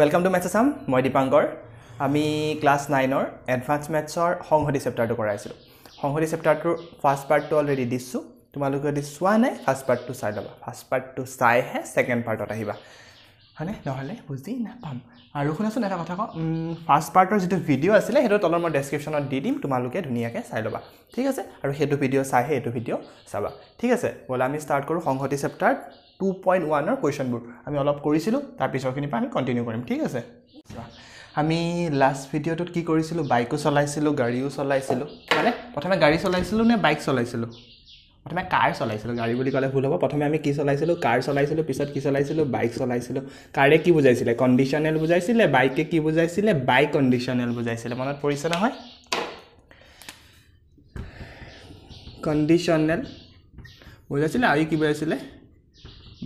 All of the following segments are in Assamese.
ৱেলকাম টু মেথছ আম মই দীপাংকৰ আমি ক্লাছ নাইনৰ এডভান্স মেথছৰ সংহতি চেপ্টাৰটো কৰাইছিলোঁ সংহতি চেপ্টাৰটোৰ ফাৰ্ষ্ট পাৰ্টটো অলৰেডি দিছোঁ তোমালোকে যদি চোৱা নাই ফাৰ্ষ্ট পাৰ্টটো চাই ল'বা ফাৰ্ষ্ট পাৰ্টটো চাইহে ছেকেণ্ড পাৰ্টত আহিবা হয়নে নহ'লে বুজি নাপাম আৰু শুনাচোন এটা কথা কওঁ ফাৰ্ষ্ট পাৰ্টৰ যিটো ভিডিঅ' আছিলে সেইটো তলত মই ডেছক্ৰিপশ্যনত দি দিম তোমালোকে ধুনীয়াকৈ চাই ল'বা ঠিক আছে আৰু সেইটো ভিডিঅ' চাইহে এইটো ভিডিঅ' চাবা ঠিক আছে ব'লা আমি ষ্টাৰ্ট কৰোঁ সংহতি চেপ্টাৰ টু পইণ্ট ওৱানৰ কুৱেশ্যনবোৰ আমি অলপ কৰিছিলোঁ তাৰ পিছৰখিনিৰ পৰা আমি কণ্টিনিউ কৰিম ঠিক আছে আমি লাষ্ট ভিডিঅ'টোত কি কৰিছিলোঁ বাইকো চলাইছিলোঁ গাড়ীও চলাইছিলোঁ মানে প্ৰথমে গাড়ী চলাইছিলোঁ নে বাইক চলাইছিলোঁ প্ৰথমে কাৰ চলাইছিলোঁ গাড়ী বুলি ক'লে ভুল হ'ব প্ৰথমে আমি কি চলাইছিলোঁ কাৰ চলাইছিলোঁ পিছত কি চলাইছিলোঁ বাইক চলাইছিলোঁ কাৰে কি বুজাইছিলে কণ্ডিশ্যনেল বুজাইছিলে বাইকে কি বুজাইছিলে বাইক কণ্ডিশ্যনেল বুজাইছিলে মনত পৰিছে নহয় কণ্ডিশ্যনেল বুজাইছিলে আৰু কি বুজাইছিলে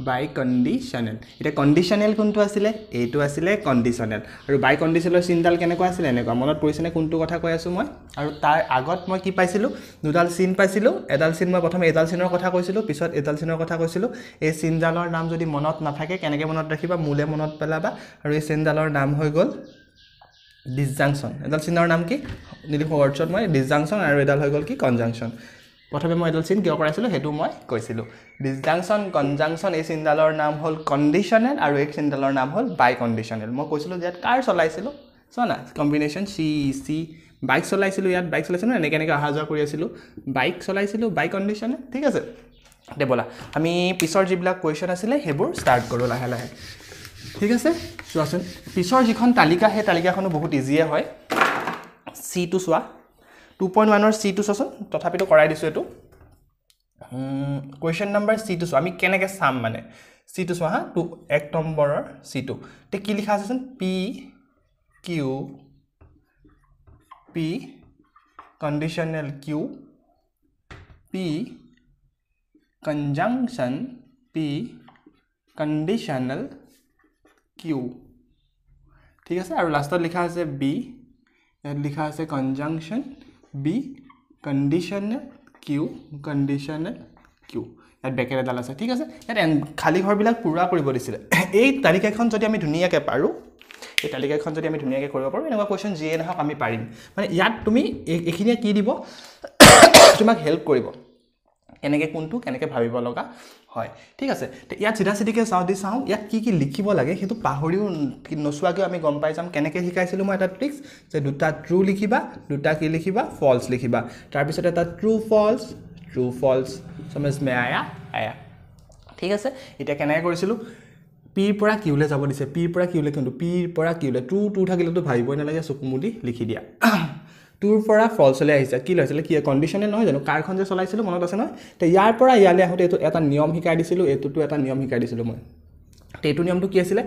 বাই কণ্ডিশ্যনেল এতিয়া কণ্ডিশ্যনেল কোনটো আছিলে এইটো আছিলে কণ্ডিশ্যনেল আৰু বাই কণ্ডিশ্যনেলৰ চিনডাল কেনেকুৱা আছিলে এনেকুৱা মনত পৰিছেনে কোনটো কথা কৈ আছোঁ মই আৰু তাৰ আগত মই কি পাইছিলোঁ দুডাল চিন পাইছিলোঁ এডাল চিন মই প্ৰথমে এডাল চিনৰ কথা কৈছিলোঁ পিছত এডাল চিনৰ কথা কৈছিলোঁ এই চিনডালৰ নাম যদি মনত নাথাকে কেনেকৈ মনত ৰাখিবা মোলে মনত পেলাবা আৰু এই চিনডালৰ নাম হৈ গ'ল ডিছজাংশ্যন এডাল চিনৰ নাম কি নিদিখোঁ ৱৰ্ডছত মই ডিছজাংশ্যন আৰু এডাল হৈ গ'ল কি কনজাংশ্যন প্ৰথমে মই এডাল চিন কিয় কৰাইছিলোঁ সেইটো মই কৈছিলোঁ ডিজাংচন কনজাংচন এই চিনডালৰ নাম হ'ল কণ্ডিশ্যনেল আৰু এই চিনডালৰ নাম হ'ল বাই কণ্ডিশ্যনেল মই কৈছিলোঁ যে ইয়াত কাৰ চলাইছিলোঁ চোৱা না কম্বিনেশ্যন চি চি বাইক চলাইছিলোঁ ইয়াত বাইক চলাইছিলোঁ এনেকৈ এনেকৈ অহা যোৱা কৰি আছিলোঁ বাইক চলাইছিলোঁ বাইক কণ্ডিশ্যনেল ঠিক আছে দে ব'লা আমি পিছৰ যিবিলাক কুৱেশ্যন আছিলে সেইবোৰ ষ্টাৰ্ট কৰোঁ লাহে লাহে ঠিক আছে চোৱাচোন পিছৰ যিখন তালিকা সেই তালিকাখনো বহুত ইজিয়ে হয় চিটো চোৱা টু পইণ্ট ওৱানৰ চি টু চোৱাচোন তথাপিতো কৰাই দিছোঁ এইটো কুৱেশ্যন নাম্বাৰ চি টু চোৱা আমি কেনেকৈ চাম মানে চি টু চোৱা হা টু এক নম্বৰৰ চি টু এতিয়া কি লিখা আছেচোন P Q P conditional Q P conjunction P conditional Q ঠিক আছে আৰু লাষ্টত লিখা আছে বি ইয়াত লিখা আছে conjunction B conditional Q conditional Q ইয়াত বেকেট এডাল আছে ঠিক আছে ইয়াত খালী ঘৰবিলাক পূৰা কৰিব দিছিলে এই তালিকাখন যদি আমি ধুনীয়াকৈ পাৰোঁ এই তালিকাখন যদি আমি ধুনীয়াকৈ কৰিব পাৰোঁ এনেকুৱা কুৱেশ্যন যিয়ে নহওক আমি পাৰিম মানে ইয়াত তুমি এইখিনিয়ে কি দিব তোমাক হেল্প কৰিব কেনেকৈ কোনটো কেনেকৈ ভাবিব লগা হয় ঠিক আছে ইয়াত চিধা চিধিকৈ চাওঁ দি চাওঁ ইয়াত কি কি লিখিব লাগে সেইটো পাহৰিও নোচোৱাকৈও আমি গম পাই যাম কেনেকৈ শিকাইছিলোঁ মই এটা ট্ৰিক্স যে দুটা ট্ৰু লিখিবা দুটা কি লিখিবা ফল্ছ লিখিবা তাৰপিছত এটা ট্ৰু ফল্ছ ট্ৰু ফল্ছ চমেজ মে আয়া আয়া ঠিক আছে এতিয়া কেনেকৈ কৰিছিলোঁ পিৰ পৰা কিউলৈ যাব দিছে পিৰ পৰা কিউলৈ কিন্তু পিৰ পৰা কিউলৈ টু টু থাকিলেতো ভাবিবই নালাগে চকুমুদি লিখি দিয়া টুৰ পৰা ফলছলৈ আহিছে কি লৈ লৈছিলে কি কণ্ডিশ্যনে নহয় জানো কাৰখন যে চলাইছিলোঁ মনত আছে নহয় তে ইয়াৰ পৰা ইয়ালৈ আহোঁতে এইটো এটা নিয়ম শিকাই দিছিলোঁ এইটোতো এটা নিয়ম শিকাই দিছিলোঁ মই এইটো নিয়মটো কি আছিলে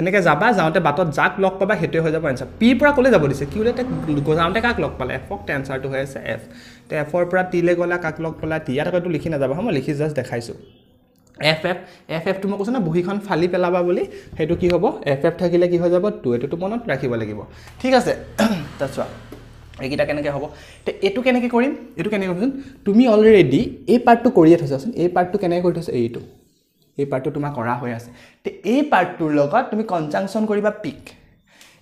এনেকৈ যাবা যাওঁতে বাটত যাক লগ পাবা সেইটোৱে হৈ যাব এনচাৰ পিৰ পৰা ক'লৈ যাব দিছে কি বোলে যাওঁতে কাক লগ পালে এফক তে এনচাৰটো হৈ আছে এফ তে এফৰ পৰা টিলৈ গ'লা কাক লগ পালা টি ইয়াত আকৌ লিখি নাযাবা মই লিখি জাষ্ট দেখাইছোঁ এফ এফ এফ এফটো মই কৈছোঁ ন বহীখন ফালি পেলাবা বুলি সেইটো কি হ'ব এফ এফ থাকিলে কি হৈ যাব টু এইটোতো মনত ৰাখিব লাগিব ঠিক আছে তাৰপিছত এইকেইটা কেনেকৈ হ'ব তে এইটো কেনেকৈ কৰিম এইটো কেনেকৈ কৰিম তুমি অলৰেডি এই পাৰ্টটো কৰিয়ে থৈছাচোন এই পাৰ্টটো কেনেকৈ কৰি থৈছা এইটো এই পাৰ্টটো তোমাৰ কৰা হৈ আছে তে এই পাৰ্টটোৰ লগত তুমি কনজাংচন কৰিবা পিক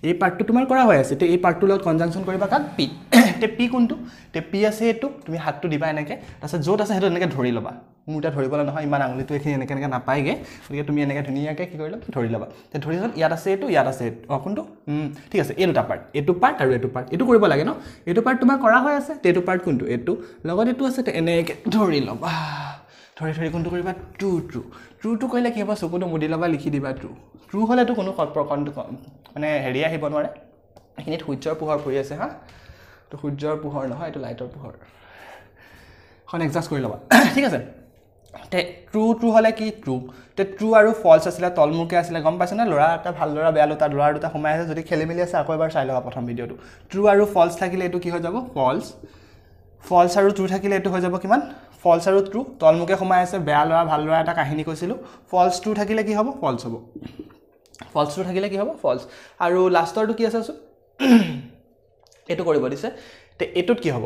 এই পাৰ্টটো তোমাৰ কৰা হৈ আছে তে এই পাৰ্টটোৰ লগত কনজাংশ্যন কৰিবা কাক পিক তে পি কোনটো তে পি আছে এইটো তুমি হাতটো দিবা এনেকৈ তাৰপিছত য'ত আছে সেইটো এনেকৈ ধৰি ল'বা মোৰ এতিয়া ধৰিবলৈ নহয় ইমান আঙুলিটো এইখিনি এনেকৈ এনেকৈ নাপায়গৈ গতিকে তুমি এনেকৈ ধুনীয়াকৈ কি কৰি ল'বা ধৰি ল'বা তে ধৰি চাওক ইয়াত আছে এইটো ইয়াত আছে অঁ কোনটো ঠিক আছে এই দুটা পাৰ্ট এইটো পাৰ্ট আৰু এইটো পাৰ্ট এইটো কৰিব লাগে ন এইটো পাৰ্ট তোমাৰ কৰা হৈ আছে এইটো পাৰ্ট কোনটো এইটো লগত এইটো আছে এনেকৈ ধৰি ল'বা ধৰি ধৰি কোনটো কৰিবা ট্ৰু ট্ৰু ট্ৰুটো কৰিলে কি হ'ব চকুটো মুদি ল'বা লিখি দিবা ট্ৰু ট্ৰু হ'লেতো কোনো প্ৰকণ্ড মানে হেৰি আহিব নোৱাৰে এইখিনিত সূৰ্যৰ পোহৰ পৰি আছে হা তো সূৰ্যৰ পোহৰ নহয় এইটো লাইটৰ পোহৰ এখন এডজাষ্ট কৰি ল'বা ঠিক আছে তে ট্ৰু ট্ৰু হ'লে কি ট্ৰু তে ট্ৰু আৰু ফলচ আছিলে তলমূৰকৈ আছিলে গম পাইছে নে ল'ৰা এটা ভাল ল'ৰা বেয়া দুটা ল'ৰা দুটা সোমাই আছে যদি খেলি মেলি আছে আকৌ এবাৰ চাই ল'বা প্ৰথম ভিডিঅ'টো ট্ৰু আৰু ফলচ থাকিলে এইটো কি হৈ যাব ফলচ ফলচ আৰু ট্ৰু থাকিলে এইটো হৈ যাব কিমান ফলচ আৰু ট্ৰু তলমুখে সোমাই আছে বেয়া ল'ৰা ভাল ল'ৰা এটা কাহিনী কৈছিলোঁ ফলচ ট্ৰু থাকিলে কি হ'ব ফলচ হ'ব ফলচ ট্ৰু থাকিলে কি হ'ব ফলচ আৰু লাষ্টৰটো কি আছে চোন এইটো কৰিব দিছে তে এইটোত কি হ'ব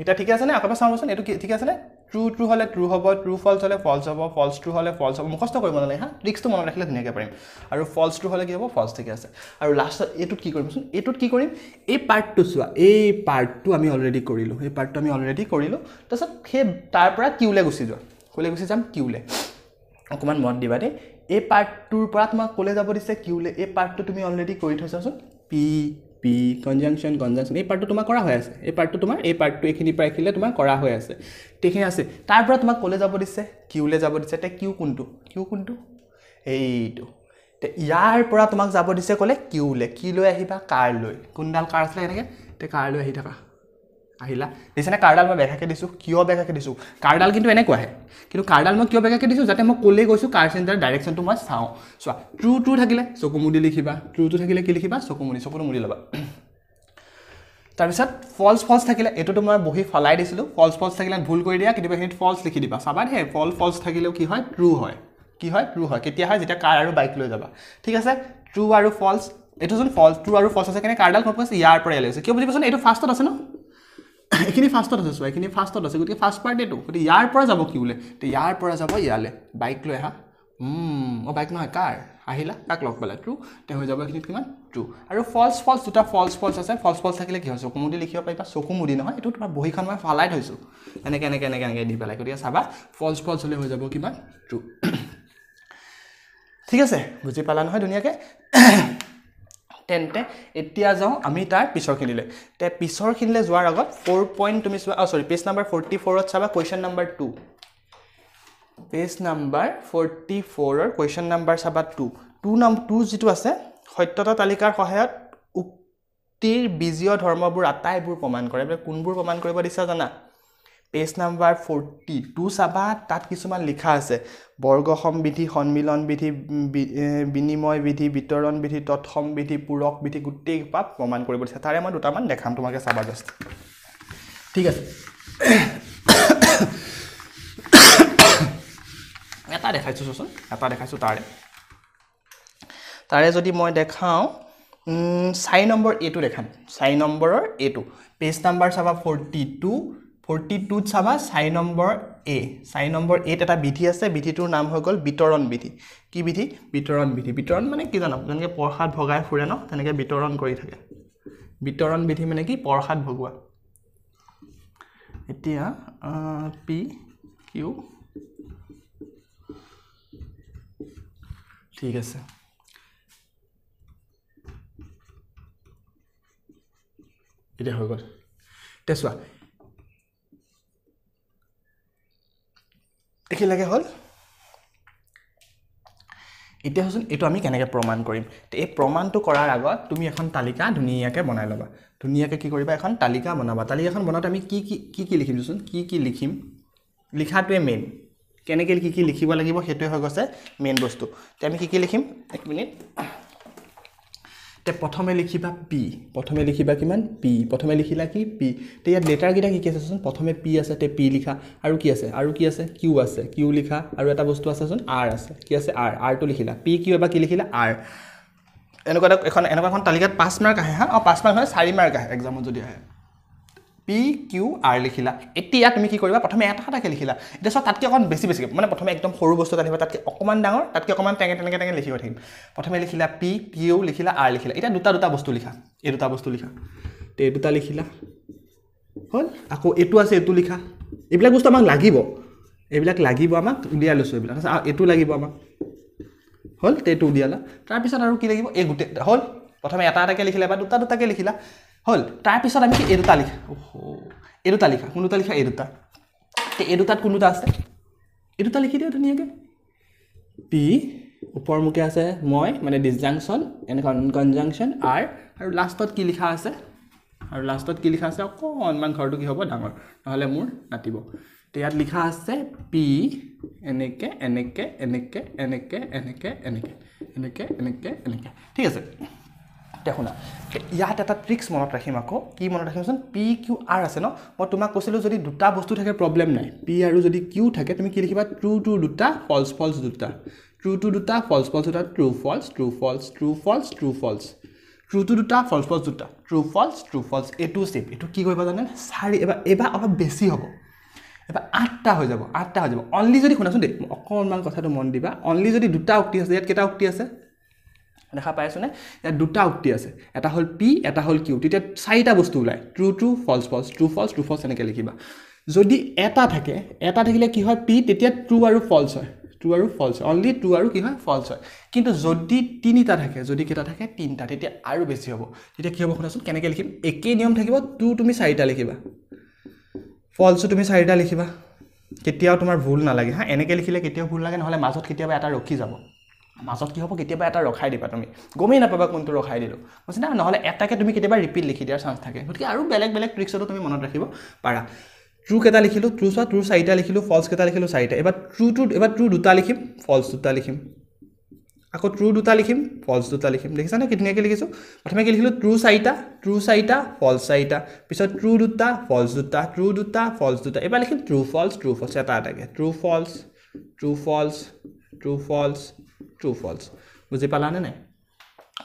এতিয়া ঠিকে আছেনে আকৌ এবাৰ চাওঁচোন এইটো কি ঠিকে আছেনে ট্ৰু ট্ৰু হ'লে ট্ৰু হ'ব ট্ৰু ফল্ছ হ'লে ফল্ছ হ'ব ফল্ছ ট্ৰু হ'লে ফল্ছ হ'ব মুখস্থ কৰিব নালাগে হা ট্ৰিক্সটো মনত ৰাখিলে ধুনীয়াকৈ পাৰিম আৰু ফল্ছ ট্ৰু হ'লে কি হ'ব ফল্ছ ঠিকে আছে আৰু লাষ্টত এইটোত কি কৰিমচোন এইটোত কি কৰিম এই পাৰ্টটো চোৱা এই পাৰ্টটো আমি অলৰেডি কৰিলোঁ সেই পাৰ্টটো আমি অলৰেডি কৰিলোঁ তাৰপাছত সেই তাৰ পৰা কিউলৈ গুচি যোৱা কলৈ গুচি যাম কিউলৈ অকণমান মন দিবা দেই এই পাৰ্টটোৰ পৰা তোমাক ক'লৈ যাব দিছে কিউলৈ এই পাৰ্টটো তুমি অলৰেডি কৰি থৈছাচোন পি পি কনজাংশ্যন কনজাংশ্যন এই পাৰ্টটো তোমাৰ কৰা হৈ আছে এই পাৰ্টটো তোমাৰ এই পাৰ্টটো এইখিনি পৰা এইখিনিলে তোমাৰ কৰা হৈ আছে সেইখিনি আছে তাৰ পৰা তোমাক ক'লৈ যাব দিছে কিউলৈ যাব দিছে তে কিউ কোনটো কিউ কোনটো এইটো তে ইয়াৰ পৰা তোমাক যাব দিছে ক'লে কিউলৈ লৈ আহিবা কাৰ লৈ কোনডাল কাৰ আছিলে এনেকৈ তে কাৰ লৈ আহি থাকা আহিলা দিছেনে কাৰডাল মই বেগাকৈ দিছোঁ কিয় বেগাকৈ দিছোঁ কাৰডাল কিন্তু এনেকুৱাহে কিন্তু কাৰডাল মই কিয় বেগাকৈ দিছোঁ যাতে মই ক'লেই গৈছোঁ কাৰ চেণ্টাৰ ডাইৰেকশ্যনটো মই চাওঁ চোৱা ট্ৰু ট্ৰু থাকিলে চকু মুদি লিখিবা ট্ৰু ট্ৰু থাকিলে কি লিখিবা চকু মুদি চকুটো মুদি ল'বা তাৰপিছত ফল্চ ফল্চ থাকিলে এইটোতো মই বহি ফলাই দিছিলোঁ ফল্চ ফল্চ থাকিলে ভুল কৰি দিয়া কেতিয়াবা সেইখিনি ফল্চ লিখি দিবা চাবা দেই ফল ফল্চ থাকিলেও কি হয় ট্ৰু হয় কি হয় ট্ৰু হয় কেতিয়া হয় যেতিয়া কাৰ আৰু বাইক লৈ যাবা ঠিক আছে ট্ৰু আৰু ফল্চ যোন ফল্চ ট্ৰু আৰু ফল্চ আছে কাৰণে কাৰডাল মই কৈছোঁ ইয়াৰ পৰাই লৈছে কিয় বুজিবচোন এইটো ফাৰ্ষ্টত আছে ন এইখিনি ফাৰ্ষ্টত আছে চোৱা এইখিনি ফাৰ্ষ্টত আছে গতিকে ফাৰ্ষ্ট পাৰ্টিটো গতিকে ইয়াৰ পৰা যাব কি বোলে ইয়াৰ পৰা যাব ইয়ালৈ বাইক লৈ আহা অঁ বাইক নহয় কাৰ আহিলা কাক লগ পালা ট্ৰু তে হৈ যাব এইখিনিত কিমান ট্ৰু আৰু ফল্ছ ফল্ছ দুটা ফল্ছ ফল্ছ আছে ফল্ছ ফল্ছ থাকিলে কি হয় চকু মুদি লিখিব পাৰিবা চকুমুদি নহয় এইটো তোমাৰ বহীখন মই ফালাই থৈছোঁ এনেকৈ এনেকৈ এনেকৈ এনেকৈ দি পেলাই গতিকে চাবা ফল্ছ ফল্ছ হ'লে হৈ যাব কিমান ট্ৰু ঠিক আছে বুজি পালা নহয় ধুনীয়াকৈ তেন্তে এতিয়া যাওঁ আমি তাৰ পিছৰখিনিলৈ তে পিছৰখিনিলৈ যোৱাৰ আগত ফ'ৰ পইণ্ট তুমি চোৱা অঁ চৰি পেজ নাম্বাৰ ফৰ্টি ফ'ৰত চাবা question number two page number forty ফ'ৰৰ কুৱেশ্যন নাম্বাৰ চাবা টু টু নাম টু যিটো আছে সত্যতা তালিকাৰ সহায়ত উক্তিৰ বীজীয় ধৰ্মবোৰ আটাইবোৰ প্ৰমাণ কৰে কোনবোৰ প্ৰমাণ কৰিব দিছা জানা পেজ নাম্বাৰ ফৰ্টি টু চাবা তাত কিছুমান লিখা আছে বৰ্গসম বিধি সন্মিলন বিধি বিনিময় বিধি বিতৰণ বিধি তৎসম বিধি পূৰক বিধি গোটেইসোপা প্ৰমাণ কৰিব দিছে তাৰে মই দুটামান দেখাম তোমাকে চাবা জাষ্ট ঠিক আছে এটা দেখাইছোঁ চোচোন এটা দেখাইছোঁ তাৰে তাৰে যদি মই দেখাওঁ চাৰি নম্বৰ এইটো দেখাম চাৰি নম্বৰৰ এইটো পেজ নাম্বাৰ চাবা ফৰ্টি টু ফৰ্টি টুত চাবা চাৰি নম্বৰ এ চাৰি নম্বৰ এত এটা বিধি আছে বিধিটোৰ নাম হৈ গ'ল বিতৰণ বিধি কি বিধি বিতৰণ বিধি বিতৰণ মানে কি জানো যেনেকৈ প্ৰসাদ ভগাই ফুৰে ন তেনেকৈ বিতৰণ কৰি থাকে বিতৰণ বিধি মানে কি প্ৰসাদ ভগোৱা এতিয়া পি কিউ ঠিক আছে এতিয়া হৈ গ'ল এতিয়া চোৱা একেলগে হ'ল এতিয়া এতিয়াচোন এইটো আমি কেনেকৈ প্ৰমাণ কৰিম এই প্ৰমাণটো কৰাৰ আগত তুমি এখন তালিকা ধুনীয়াকৈ বনাই ল'বা ধুনীয়াকৈ কি কৰিবা এখন তালিকা বনাবা তালিকাখন এখন বনাওঁতে আমি কি কি কি কি লিখিমচোন কি কি লিখিম লিখাটোৱে মেইন কেনেকৈ কি কি লিখিব লাগিব সেইটোৱে হৈ গৈছে মেইন বস্তু তে আমি কি কি লিখিম এক মিনিট তে প্ৰথমে লিখিবা পি প্ৰথমে লিখিবা কিমান পি প্ৰথমে লিখিলা কি পি তে ইয়াত লেটাৰকেইটা কি কি আছে প্ৰথমে পি আছে তে পি লিখা আৰু কি আছে আৰু কি আছে কিউ আছে কিউ লিখা আৰু এটা বস্তু আছেচোন আৰ আছে কি আছে আৰ আৰটো লিখিলা পি কিউ বা কি লিখিলা আৰ এনেকুৱা এটা এখন এনেকুৱা এখন তালিকাত পাঁচ মাৰ্ক আহে হা অঁ পাঁচ মাৰ্ক হয় চাৰি মাৰ্ক আহে এক্সামত যদি আহে পি কিউ আৰ লিখিলা এতিয়া তুমি কি কৰিবা প্ৰথমে এটা এটাকৈ লিখিলা এতিয়া চোৱা তাতকৈ অকণ বেছি বেছিকৈ মানে প্ৰথমে একদম সৰু বস্তু এটা আনিবা তাতকৈ অকণমান ডাঙৰ তাতকৈ অকণমান টেঙে টেঙে তেনেকৈ লিখিব থাকিম প্ৰথমে লিখিলা পি কিউ লিখিলা আৰ লিখিলা এতিয়া দুটা দুটা বস্তু লিখা এই দুটা বস্তু লিখা তে এই দুটা লিখিলা হ'ল আকৌ এইটো আছে এইটো লিখা এইবিলাক বস্তু আমাক লাগিব এইবিলাক লাগিব আমাক উলিয়াই লৈছোঁ এইবিলাক আছে এইটো লাগিব আমাক হ'ল তে এইটো উলিয়ালা তাৰপিছত আৰু কি লাগিব এই গোটেই হ'ল প্ৰথমে এটা এটাকৈ লিখিলা বা দুটা দুটাকৈ লিখিলা হ'ল তাৰপিছত আমি কি এই দুটা লিখা এই দুটা লিখা কোন দুটা লিখা এই দুটা এই দুটাত কোন দুটা আছে এই দুটা লিখি দিয়ক ধুনীয়াকৈ পি ওপৰ মুখে আছে মই মানে ডিছজাংশ্যন এনেকুৱা কনজাংশ্যন আৰ আৰু লাষ্টত কি লিখা আছে আৰু লাষ্টত কি লিখা আছে অকণমান ঘৰটো কি হ'ব ডাঙৰ নহ'লে মোৰ নাতিব তে ইয়াত লিখা আছে পি এনেকৈ এনেকৈ এনেকৈ এনেকৈ এনেকৈ এনেকৈ এনেকৈ এনেকৈ এনেকৈ ঠিক আছে এতিয়া শুনা ইয়াত এটা ট্ৰিক্স মনত ৰাখিম আকৌ কি মনত ৰাখিমচোন পি কিউ আৰ আছে ন মই তোমাক কৈছিলোঁ যদি দুটা বস্তু থাকে প্ৰব্লেম নাই পি আৰু যদি কিউ থাকে তুমি কি লিখিবা ট্ৰু টু দুটা ফল্ছ ফল্ছ দুটা ট্ৰু টু দুটা ফল্ছ ফল্ছ দুটা true false true false true false true false true two দুটা ফল্ছ ফল্ছ দুটা ট্ৰু ফল্ছ ট্ৰু ফল্ছ এইটো ষ্টেপ এইটো কি কৰিব জানে চাৰি এবাৰ এইবাৰ অলপ বেছি হ'ব এবাৰ আঠটা হৈ যাব আঠটা হৈ যাব অনলি যদি শুনাচোন দেই অকণমান কথাটো মন দিবা অনলি যদি দুটা উক্তি আছে ইয়াত কেইটা উক্তি আছে দেখা পাই আছোনে ইয়াত দুটা উক্তি আছে এটা হ'ল পি এটা হ'ল কিউ তেতিয়া চাৰিটা বস্তু ওলায় true true false false true false true false এনেকৈ লিখিবা যদি এটা থাকে এটা থাকিলে কি হয় পি তেতিয়া ট্ৰু আৰু ফল্ছ হয় ট্ৰু আৰু ফল্ছ হয় অনলি ট্ৰু আৰু কি হয় ফল্ছ হয় কিন্তু যদি তিনিটা থাকে যদি কেইটা থাকে তিনিটা তেতিয়া আৰু বেছি হ'ব তেতিয়া কি হ'ব শুনাচোন কেনেকৈ লিখিম একেই নিয়ম থাকিব টু তুমি চাৰিটা লিখিবা ফল্ছো তুমি চাৰিটা লিখিবা কেতিয়াও তোমাৰ ভুল নালাগে হা এনেকৈ লিখিলে কেতিয়াও ভুল লাগে নহ'লে মাজত কেতিয়াবা এটা ৰখি যাব মাজত কি হ'ব কেতিয়াবা এটা ৰখাই দিবা তুমি গমেই নাপাবা কোনটো ৰখাই দিলোঁ কৈছে না নহ'লে এটাকে তুমি কেতিয়াবা ৰিপিট লিখি দিয়াৰ চান্স থাকে গতিকে আৰু বেলেগ বেলেগ ট্ৰিক্সতো তুমি মনত ৰাখিব পাৰা ট্ৰু কেইটা লিখিলোঁ ট্ৰু চোৱা ট্ৰু চাৰিটা লিখিলোঁ ফল্ছ কেইটা লিখিলোঁ চাৰিটা এবাৰ ট্ৰু টু এবাৰ ট্ৰু দুটা লিখিম ফল্ছ দুটা লিখিম আকৌ ট্ৰু দুটা লিখিম ফল্ছ দুটা লিখিম দেখিছা কি কেতিয়াকৈ লিখিছোঁ প্ৰথমে কি লিখিলোঁ ট্ৰু চাৰিটা ট্ৰু চাৰিটা ফল্ছ চাৰিটা পিছত ট্ৰু দুটা ফল্ছ দুটা ট্ৰু দুটা ফল্ছ দুটা এইবাৰ লিখিম ট্ৰু ফল্ছ ট্ৰু ফল্ছ এটা এটাকৈ true false true false true false true false বুজি পালানে নাই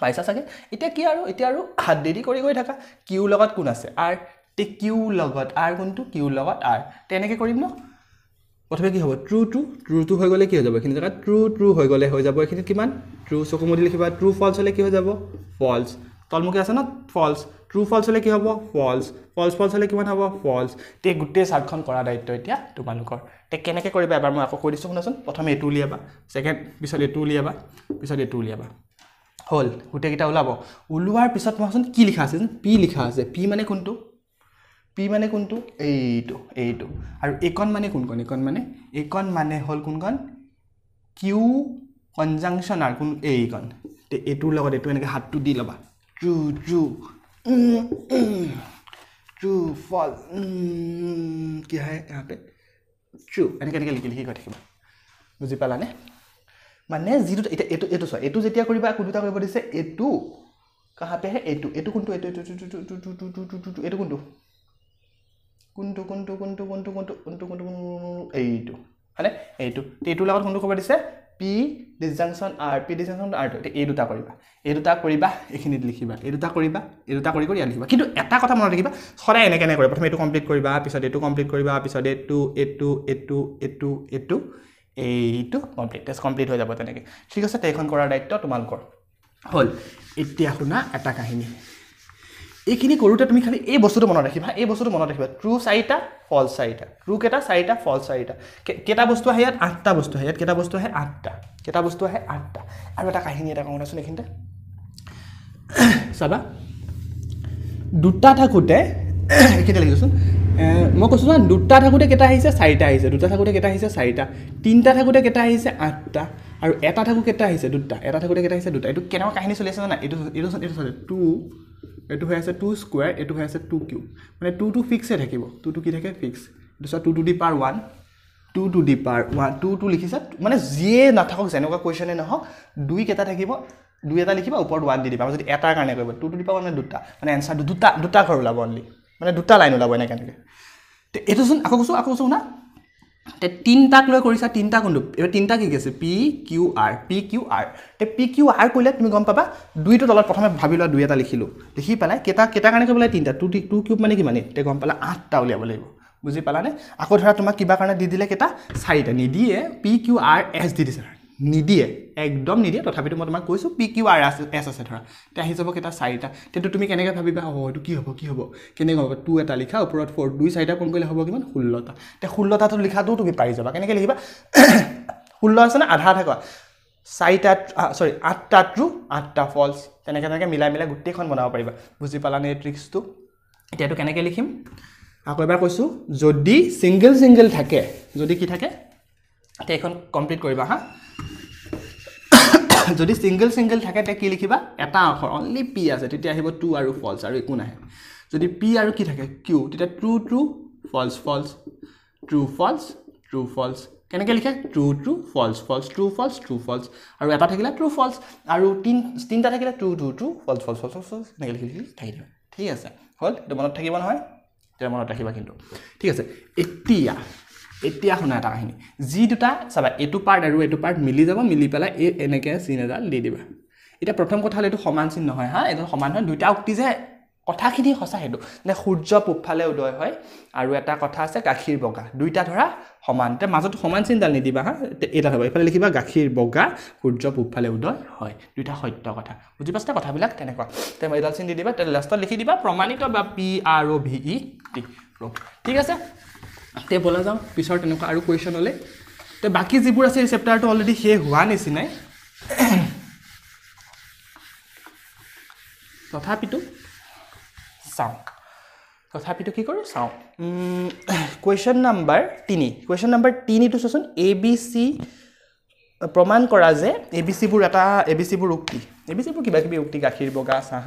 পাইছা চাগে এতিয়া কি আৰু এতিয়া আৰু হাত দেৰি কৰি গৈ থাকা কিউ লগত কোন আছে আৰ তে কিউ লগত আৰ কোনটো কিউ লগত আৰ তেনেকৈ কৰিম ন প্ৰথমে কি হ'ব ট্ৰু ট্ৰু ট্ৰু টু হৈ গ'লে কি হৈ যাব এইখিনি জেগাত ট্ৰু ট্ৰু হৈ গ'লে হৈ যাব এইখিনি কিমান ট্ৰু চকুমুদি লিখিবা ট্ৰু ফল্ছ হ'লে কি হৈ যাব ফল্ছ তলমুখী আছে ন ফল্ছ ট্ৰু ফল্চ হ'লে কি হ'ব ফল্ছ ফল্ছ ফল্ছ হ'লে কিমান হ'ব ফল্ছ এতিয়া গোটেই চাৰ্টখন কৰা দায়িত্ব এতিয়া তোমালোকৰ তে কেনেকৈ কৰিবা এবাৰ মই আকৌ কৈ দিছোঁ শুনাচোন প্ৰথমে এইটো উলিয়াবা ছেকেণ্ড পিছত এইটো উলিয়াবা পিছত এইটো উলিয়াবা হ'ল গোটেইকেইটা ওলাব ওলোৱাৰ পিছত মই চোন কি লিখা আছে পি লিখা আছে পি মানে কোনটো পি মানে কোনটো এইটো এইটো আৰু এইকণ মানে কোনকণ এইকণ মানে এইকণ মানে হ'ল কোনকণ কিউ কনজাংচন আৰু কোন এইকণ এইটোৰ লগত এইটো এনেকৈ হাতটো দি ল'বা ট্ৰু ট্ৰু ট্ৰু ফল কি হয় ইহঁতে ট্ৰু এনেকৈ এনেকৈ লিখি লিখি গৈ থাকিবা বুজি পালানে মানে যিটো এতিয়া এইটো এইটো চোৱা এইটো যেতিয়া কৰিবা কোনো এটা কৰিব দিছে এইটো কাহাপেহে এইটো এইটো কোনটো এইটো এইটো এইটো এইটো এইটো এইটো এইটো এইটো কোনটো কোনটো কোনটো কোনটো কোনটো কোনটো কোনটো কোনটো এইটো হয়নে এইটো এইটোৰ লগত কোনটো ক'ব দিছে P disjunction R P disjunction R এতিয়া এই দুটা কৰিবা এই দুটা কৰিবা এইখিনিত লিখিবা এই দুটা কৰিবা এই দুটা কৰি কৰি ইয়াত লিখিবা কিন্তু এটা কথা মনত ৰাখিবা সদায় এনেকৈ এনেকৈ কৰিবা প্ৰথমে এইটো কমপ্লিট কৰিবা পিছত এইটো কমপ্লিট কৰিবা পিছত এইটো এইটো এইটো এইটো এইটো এইটো কমপ্লিট টেষ্ট কমপ্লিট হৈ যাব তেনেকৈ ঠিক আছে তেইখন কৰাৰ দায়িত্ব তোমালোকৰ হ'ল এতিয়া শুনা এটা কাহিনী এইখিনি কৰোঁতে তুমি খালি এই বস্তুটো মনত ৰাখিবা এই বস্তুটো মনত ৰাখিবা ট্ৰু চাৰিটা ফল চাৰিটা ট্ৰু কেইটা চাৰিটা ফল চাৰিটা কেইটা বস্তু আহে ইয়াত আঠটা বস্তু আহে ইয়াত কেইটা বস্তু আহে আঠটা কেইটা বস্তু আহে আঠটা আৰু এটা কাহিনী এটা কওঁ এইখিনিতে চাবা দুটা থাকোঁতে এইখিনিতে লাগিবচোন মই কৈছোঁ নহয় দুটা থাকোঁতে কেইটা আহিছে চাৰিটা আহিছে দুটা থাকোঁতে কেইটা আহিছে চাৰিটা তিনিটা থাকোঁতে কেইটা আহিছে আঠটা আৰু এটা থাকোঁ কেইটা আহিছে দুটা এটা থাকোঁতে কেইটা আহিছে দুটা এইটো কেনেকুৱা কাহিনী চলি আছে জানা এইটো এইটো এইটো চলে টু এইটো হৈ আছে টু স্কুৱেৰ এইটো হৈ আছে টু কিউব মানে টু টু ফিক্সে থাকিব টু টু কি থাকে ফিক্স এইটো চোৱা two to the power one two to the power one two two লিখিছে মানে যিয়ে নাথাকক যেনেকুৱা কুৱেশ্যনে নহওক দুই কেইটা থাকিব দুই এটা লিখিবা ওপৰত ওৱান দি দিবা আমি যদি এটাৰ কাৰণে কৰিব two to the power one মানে দুটা মানে এনচাৰটো দুটা দুটা ঘৰ ওলাব অনলি মানে দুটা লাইন ওলাব এনেকৈ এনেকৈ এইটো চোন আকৌ কৈছোঁ আকৌ কৈছোঁ শুনা তে তিনিটাক লৈ কৰিছা তিনিটা কোনটো এইবাৰ তিনিটা কি কি আছে P Q R P Q R তে পি কিউ আৰ কৰিলে তুমি গম পাবা দুইটো তলত প্ৰথমে ভাবি লোৱা দুই এটা লিখিলোঁ লিখি পেলাই কেইটা কেইটা কাৰণে কৰিব লাগে তিনিটা টু টু কিউব মানে কিমানে তে গম পালে আঠটা উলিয়াব লাগিব বুজি পালানে আকৌ ধৰা তোমাক কিবা কাৰণে দি দিলে কেইটা চাৰিটা নিদিয়ে পি কিউ আৰ এছ দি দিছে নিদিয়ে একদম নিদিয়ে তথাপিতো মই তোমাক কৈছোঁ পি কিউ আৰ আছে এছ আছে ধৰা তে আহি যাব কেইটা চাৰিটা তেতিয়া তুমি কেনেকৈ ভাবিবা হ'ব এইটো কি হ'ব কি হ'ব কেনেকৈ হ'ব টু এটা লিখা ওপৰত ফ'ৰ দুই চাৰিটা কোন কৰিলে হ'ব কিমান ষোল্লটা তে ষোল্লটাটো লিখাটোও তুমি পাৰি যাবা কেনেকৈ লিখিবা ষোল্ল আছেনে আধা থাকা চাৰিটা চৰি আঠটা ট্ৰু আঠটা ফল্ছ তেনেকৈ তেনেকৈ মিলাই মিলাই গোটেইখন বনাব পাৰিবা বুজি পালানে এই ট্ৰিক্সটো এতিয়াতো কেনেকৈ লিখিম আকৌ এবাৰ কৈছোঁ যদি ছিংগল ছিংগল থাকে যদি কি থাকে এতিয়া এইখন কমপ্লিট কৰিবা হা যদি ছিংগল ছিংগল থাকে তে কি লিখিবা এটা আখৰ অনলি পি আছে তেতিয়া আহিব টু আৰু ফল্ছ আৰু একো নাহে যদি পি আৰু কি থাকে কিউ তেতিয়া true true false false true false true false কেনেকৈ লিখে true true false false true false true false আৰু এটা থাকিলে ট্ৰু ফল্ছ আৰু তিনি তিনিটা থাকিলে true true true false false false false এনেকৈ লিখি লিখি থাকি দিব ঠিক আছে হ'ল এইটো মনত থাকিব নহয় তেতিয়া মনত ৰাখিবা কিন্তু ঠিক আছে এতিয়া এতিয়া শুনা এটা কাহিনী যি দুটা চাবা এইটো পাৰ্ট আৰু এইটো পাৰ্ট মিলি যাব মিলি পেলাই এই এনেকৈ চিন এডাল দি দিবা এতিয়া প্ৰথম কথা হ'লে এইটো সমান চিন নহয় হা এইডাল সমান হয় দুইটা উক্তি যে কথাখিনি সঁচা সেইটো যে সূৰ্য পূবফালে উদয় হয় আৰু এটা কথা আছে গাখীৰ বগা দুইটা ধৰা সমান তে মাজত সমান চিনডাল নিদিবা হা এইডাল হ'ব এইফালে লিখিবা গাখীৰ বগা সূৰ্য পূবফালে উদয় হয় দুইটা সত্য কথা বুজি পাছতে কথাবিলাক তেনেকুৱা তেতিয়া এডাল চিন দি দিবা তেতিয়া লাষ্টত লিখি দিবা প্ৰমাণিত বা P R O' V E T ঠিক আছে তে বলা যাওঁ পিছৰ তেনেকুৱা আৰু কুৱেশ্যন হ'লে তে বাকী যিবোৰ আছে এই চেপ্টাৰটো অলৰেডি শেষ হোৱা নিচিনাই তথাপিতো চাওঁ তথাপিতো কি কৰোঁ চাওঁ কুৱেশ্যন নাম্বাৰ তিনি কুৱেশ্যন নাম্বাৰ তিনিটো চোৱাচোন এ বি চি প্ৰমাণ কৰা যে এ বি চিবোৰ এটা এ বি চিবোৰ উক্তি এ বি চিবোৰ কিবা কিবি উক্তি গাখীৰ বগা চাহ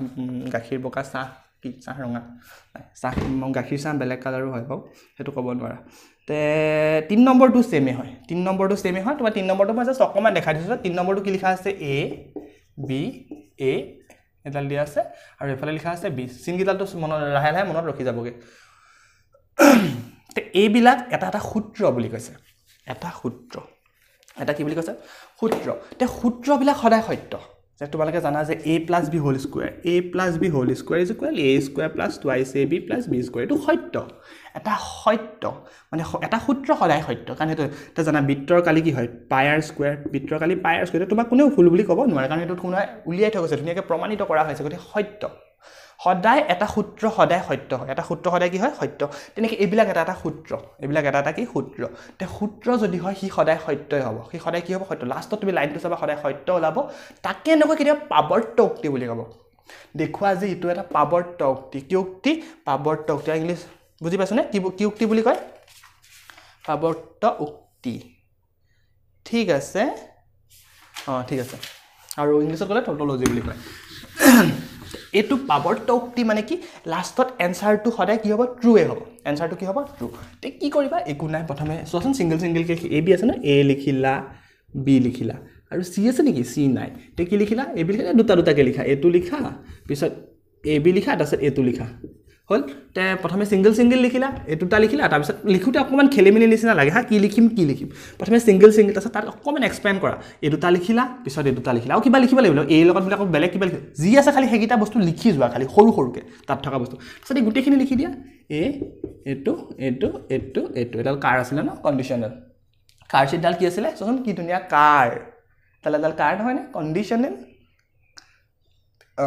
গাখীৰ বগা চাহ কি চাহ ৰঙা চাহ গাখীৰ চাহ বেলেগ কালাৰো হয় বাৰু সেইটো ক'ব নোৱাৰা তে তিনি নম্বৰটো চেমে হয় তিনি নম্বৰটো চেমে হয় তোমাৰ তিনি নম্বৰটো মই জাষ্ট অকণমান দেখাই দিছোঁ তিনি নম্বৰটো কি লিখা আছে এ বি এ এডাল দিয়া আছে আৰু এইফালে লিখা আছে বি চিনকেইডালটো মনত লাহে লাহে মনত ৰখি যাবগৈ তে এইবিলাক এটা এটা সূত্ৰ বুলি কৈছে এটা সূত্ৰ এটা কি বুলি কৈছে সূত্ৰ তে সূত্ৰবিলাক সদায় সত্য় যে তোমালোকে জানা যে A plus B whole square A plus B whole square is equal A square plus twice A B plus B square এইটো সত্য এটা সত্য মানে এটা সূত্ৰ সদায় সত্য কাৰণ সেইটো এতিয়া জানা বৃত্তৰ কালি কি হয় পায়াৰ স্কোৱাৰ বৃত্তৰ কালি পায়াৰ স্কুৱেৰ তোমাক কোনেও ভুল বুলি ক'ব নোৱাৰে কাৰণ সেইটো কোনোৱাই উলিয়াই থৈ গৈছে ধুনীয়াকৈ প্ৰমাণিত কৰা হৈছে গতিকে সত্য সদায় এটা সূত্ৰ সদায় সত্য হয় এটা সূত্ৰ সদায় কি হয় সত্য তেনেকৈ এইবিলাক এটা এটা সূত্ৰ এইবিলাক এটা এটা কি সূত্ৰ তে সূত্ৰ যদি হয় সি সদায় সত্যই হ'ব সি সদায় কি হ'ব সত্য লাষ্টত তুমি লাইনটো চাবা সদায় সত্য ওলাব তাকে এনেকৈ কেতিয়াবা পাৱৰ্ত উক্তি বুলি ক'ব দেখুৱা যে এইটো এটা পাৱৰ্ত উক্তি কি উক্তি পাৱৰ্ত উক্তি ইংলিছ বুজি পাইছোনে কি কি উক্তি বুলি কয় পাৱৰ্ত উক্তি ঠিক আছে অঁ ঠিক আছে আৰু ইংলিছত ক'লে টল'জি বুলি কয় এইটো পাবৰ তক্তি মানে কি লাষ্টত এনচাৰটো সদায় কি হ'ব ট্ৰুৱে হ'ব এনচাৰটো কি হ'ব ট্ৰু এতিয়া কি কৰিবা একো নাই প্ৰথমে চোৱাচোন ছিংগল ছিংগলকৈ এ বি আছে নহয় এ লিখিলা বি লিখিলা আৰু চি আছে নেকি চি নাই তে কি লিখিলা এ বি লিখিলা দুটা দুটাকৈ লিখা এইটো লিখা পিছত এ বি লিখা তাৰপিছত এইটো লিখা হ'ল তে প্ৰথমে ছিংগল ছিংগল লিখিলা এইটোটা লিখিলা তাৰপিছত লিখোঁতে অকণমান খেলি মেলি নিচিনা লাগে হা কি লিখিম কি লিখিম প্ৰথমে ছিংগল ছিংগল তাৰপিছত তাত অকণমান এক্সপ্লেইন কৰা এই দুটা লিখিলা পিছত এই দুটা লিখিলা আৰু কিবা লিখিব লাগিব এই লগত বোলে আকৌ বেলেগ কিবা লিখিলে যি আছে খালী সেইকেইটা বস্তু লিখি যোৱা খালি সৰু সৰুকৈ তাত থকা বস্তু তাৰপিছত এই গোটেইখিনি লিখি দিয়া এই এইটো এইটো এইটো এইটো এডাল কাৰ আছিলে ন কণ্ডিশ্যনেল কাৰ চিটডাল কি আছিলে চচোন কি ধুনীয়া কাৰ তাহলে এডাল কাৰ নহয়নে কণ্ডিশ্যনেল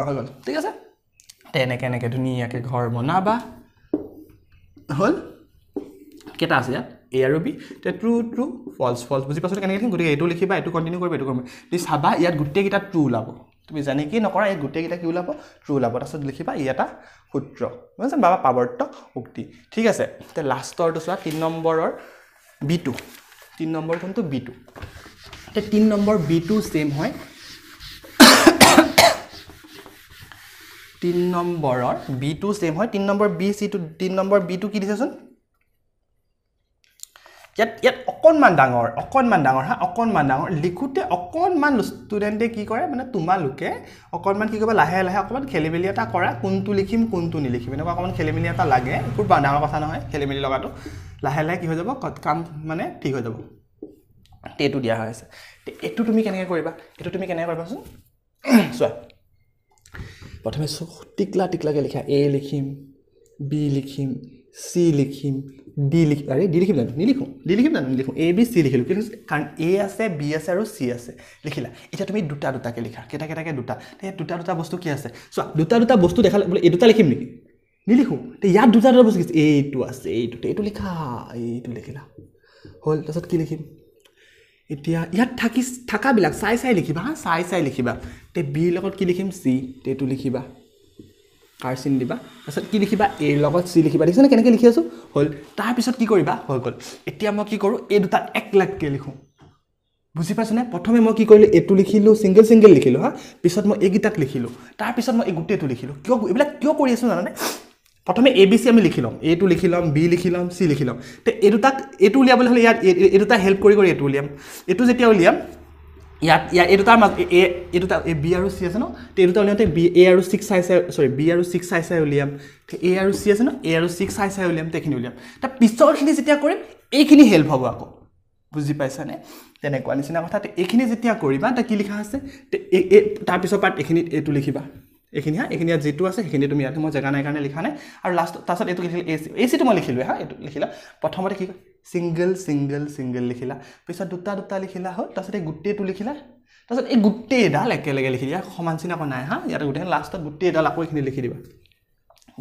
হৈ গ'ল ঠিক আছে এনেকৈ এনেকৈ ধুনীয়াকৈ ঘৰ বনাবা হ'ল কেইটা আছে ইয়াত এ আৰু B true true false false বুজি পাছতে কেনেকৈ লিখিম গতিকে এইটো লিখিবা এইটো কণ্টিনিউ কৰিবা এইটো কৰিবা তুমি চাবা ইয়াত গোটেইকেইটা ট্ৰু ওলাব তুমি জানি কি নকৰা এই গোটেইকেইটা কি ওলাব ট্ৰু ওলাব তাৰপিছত লিখিবা ই এটা সূত্ৰ বুজিছে বাবা পাৱৰ্ত উক্তি ঠিক আছে এতিয়া লাষ্টৰটো চোৱা তিনি নম্বৰৰ বিটো তিনি নম্বৰ কোনটো বিটো এতিয়া তিনি নম্বৰ বিটো ছেম হয় তিনি নম্বৰৰ বি টু ছেম হয় তিনি নম্বৰ বি চিটো তিনি নম্বৰ বিটো কি দিছেচোন ইয়াত ইয়াত অকণমান ডাঙৰ অকণমান ডাঙৰ হা অকণমান ডাঙৰ লিখোঁতে অকণমান ষ্টুডেণ্টে কি কৰে মানে তোমালোকে অকণমান কি কৰিবা লাহে লাহে অকণমান খেলিমেলি এটা কৰা কোনটো লিখিম কোনটো নিলিখিম এনেকুৱা অকণমান খেলিমেলি এটা লাগে খুব ডাঙৰ কথা নহয় খেলিমেলি লগাটো লাহে লাহে কি হৈ যাব কাম মানে ঠিক হৈ যাব এইটো দিয়া হৈ আছে এইটো তুমি কেনেকৈ কৰিবা এইটো তুমি কেনেকৈ কৰিবাচোন চোৱা প্ৰথমে টিকলা টিকলাকৈ লিখা এ লিখিম বি লিখিম চি লিখিম ডি লিখিম আৰে ডি লিখিম জানো নিলিখোঁ ডি লিখিম জানো নিলিখোঁ এ বি চি লিখিলোঁ কিন্তু কাৰণ এ আছে বি আছে আৰু চি আছে লিখিলা এতিয়া তুমি দুটা দুটাকৈ লিখা কেইটা কেইটাকৈ দুটা দুটা দুটা বস্তু কি আছে চোৱা দুটা দুটা বস্তু দেখালে বোলে এই দুটা লিখিম নেকি নিলিখোঁ ইয়াত দুটা দুটা বস্তু লিখিছে এইটো আছে এইটো এইটো লিখা এইটো লিখিলা হ'ল তাৰপিছত কি লিখিম এতিয়া ইয়াত থাকি থকাবিলাক চাই চাই লিখিবা হা চাই চাই লিখিবা তে বিৰ লগত কি লিখিম চি টেটো লিখিবা কাৰ চিন দিবা তাৰপিছত কি লিখিবা এৰ লগত চি লিখিবা দেখিছানে কেনেকৈ লিখি আছোঁ হ'ল তাৰপিছত কি কৰিবা হৈ গ'ল এতিয়া মই কি কৰোঁ এই দুটাত এক লাখকৈ লিখোঁ বুজি পাইছোনে প্ৰথমে মই কি কৰিলোঁ এইটো লিখিলোঁ ছিংগল ছিংগল লিখিলোঁ হা পিছত মই এইকেইটাক লিখিলোঁ তাৰপিছত মই এই গোটেইটো লিখিলোঁ কিয় এইবিলাক কিয় কৰি আছোঁ জানানে প্ৰথমে এ বি চি আমি লিখি ল'ম এইটো লিখি ল'ম বি লিখি ল'ম চি লিখি ল'ম তে এই দুটাক এইটো উলিয়াবলৈ হ'লে ইয়াত এই দুটা হেল্প কৰি কৰি এইটো উলিয়াম এইটো যেতিয়া উলিয়াম ইয়াত ইয়াত এই দুটাৰ মাজ এ এই দুটা এ বি আৰু চি আছে ন তে এই উলিয়াওঁতে বি এ আৰু ছিক্স চাই চাই চৰি বি আৰু ছিক্স চাই চাই উলিয়াম তে এ আৰু চি আছে ন এ আৰু ছিক্স চাই চাই উলিয়াম তেখিনি উলিয়াম তাৰ পিছৰখিনি যেতিয়া কৰিম এইখিনি হেল্প হ'ব আকৌ বুজি পাইছানে তেনেকুৱা নিচিনা কথা তে এইখিনি যেতিয়া কৰিবা তাত কি লিখা আছে তাৰপিছৰ পাৰ্ট এইখিনিত এইটো লিখিবা এইখিনি হা এইখিনি ইয়াত যিটো আছে সেইখিনি তুমি ইয়াতে মই জেগা নাই কাৰণে লিখা নাই আৰু লাষ্টত তাৰপিছত এইটো লিখিলোঁ এ চি এ চিটো মই লিখিলোঁ হা এইটো লিখিলা প্ৰথমতে কি ছিংগল ছিংগল ছিংগল লিখিলা পিছত দুটা দুটা লিখিলা হ'ল তাৰপিছত এই গোটেইটো লিখিলা তাৰপিছত এই গোটেইডাল একেলগে লিখি দিয়া সমান চিনাকো নাই হা ইয়াতে গোটেই লাষ্টত গোটেই এডাল আকৌ এইখিনি লিখি দিবা